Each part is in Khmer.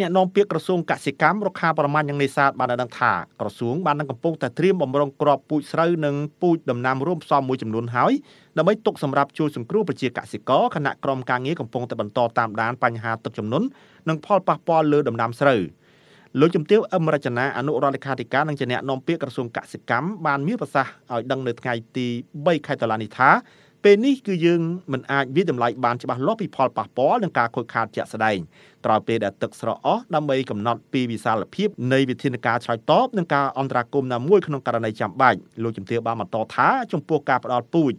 អ្នកនាំពាក្យក្រសួងកសិកម្មរុក្ខាប្រមាញ់និងនេសាទបានដឹងថាក្រសួងបាននឹងកំពុងតែត្រៀមបំរុងគ្រាប់ពូជស្រូវនិងពូជដំណាំរួមផ្សំមួយចំនួនហើយដើម្បីទុកសម្រាប់ជួយសង្គ្រោះប្រជាកសិករគណៈក្រុមការងារកំពុងតែបន្តតាមដានបញ្ហាទឹកជំនន់និងផលប៉ះពាល់លើដំណាំស្រូវលោកជំទាវអឹមរចនាអនុរដ្ឋលេខាធិការនិងជាអ្នកនាំពាក្យក្រសួងកសិកម្មបានមានប្រសាសន៍ឲ្យដឹងនៅថ្ងៃទី3ខែតុលានេះថាពេលនេះគឺយើងមិនអាចវាតម្លៃបានច្បាស់លាស់ពីផលប៉ះពាល់និងការខូចខាតជាក់ស្ដែងក្រោយពេលដែលទឹកស្រកអស់ដើម្បីកំណត់ពីវិសាលភាពនៃវិធានការឆ្លើយតបនិងការអន្តរាគមន៍ណាមួយក្នុងករណីចាំបាច់លោកជំទាវបានបន្តថាចំពោះការផ្ដល់ពូជ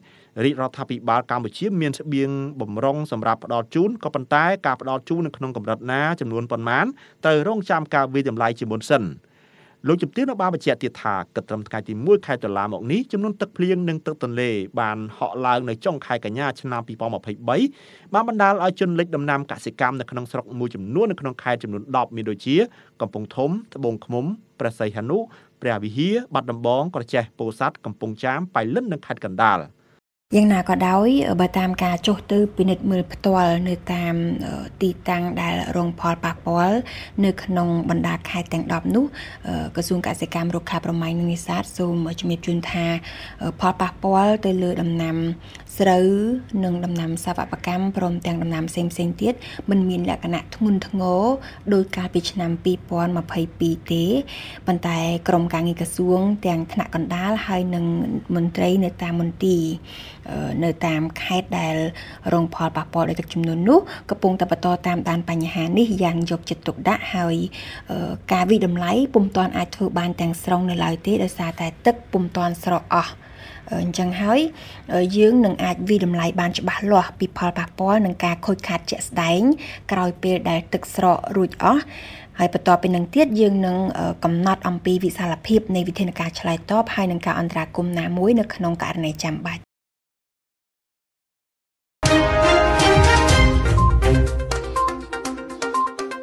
រាជរដ្ឋាភិបាលកម្ពុជាមានស្បៀងបំរុងសម្រាប់ផ្ដល់ជូនក៏ប៉ុន្តែការផ្ដល់ជូននៅក្នុងកម្រិតណាចំនួនប៉ុន្មានត្រូវរងចាំការវិតម្លៃជាមុនសិន។លោកជំទាវនៅបានបញ្ជាក់ទៀតថាគិតត្រឹមថ្ងៃទី1ខែតុលាមកនេះចំនួនទឹកភ្លៀងនិងទឹកទន្លេបានហក់ឡើងនៅចុងខែកញ្ញាឆ្នាំ2023បានបណ្ដាលឲ្យជនលិចដំណាំកសិកម្មនៅក្នុងស្រុកមួយចំនួននៅក្នុងខេត្តចំនួន10មានដូចជាកំពង់ធំត្បូងឃ្មុំព្រះសីហនុព្រះវិហារបាត់ដំបងក្រចេះពោធិ៍សាត់កំពង់ចាមប៉ៃលិននិងខេត្តកណ្ដាល។យ៉ាងណាក៏ដោយបើតាមការចុះទៅពិនិត្យមើលផ្ទាល់នៅតាមទីតាំងដែលរងផលប៉ះពាល់នៅ ក្នុងបណ្ដាខេត្តទាំង10នោះក្រសួងកសិកម្មរុក្ខាប្រមាញ់និងនេសាទសូមជំរាបជូនថា ផលប៉ះពាល់ទៅលើដំណាំស្រូវនិងដំណាំសវបកម្មព្រមទាំងដំណាំផ្សេងផ្សេងទៀតมันមានលក្ខណៈធ្ងន់ធ្ងរដោយកាលពីឆ្នាំ2022ទេប៉ុន្តែក្រមការងារក្រសួង ទាំងថ្នាក់កណ្ដាលហើយនិងមន្ត្រីនៅតាមមន្ទីរនៅតាមខេត្តដែល រងផលប៉ះពាល់ដោយទឹកជំនន់នោះកំពុងតែបន្តតាមដានបញ្ហានេះយ៉ាងយកចិត្តទុកដាក់ហើយការវិតម្លៃពុំទាន់អាចធ្វើបានទាំងស្រុងនៅឡើយទេដោយសារតែទឹកពុំទាន់ស្រកអស់អញ្ចឹងហើយយើងនឹង អាចវិតម្លៃបានច្បាស់លាស់ពីផលប៉ះពាល់នឹងការខូចខាតជាក់ស្ដែងក្រោយពេលដែលទឹកស្រករួចអស់ហើយបន្ទាប់ពីនឹងទៀតយើងនឹងកំណត់អំពីវិសាលភាពនៃវិធានការឆ្លើយតបហើយនឹងការអន្តរាគមន៍ណាមួយនៅក្នុងករណីចាំបាច់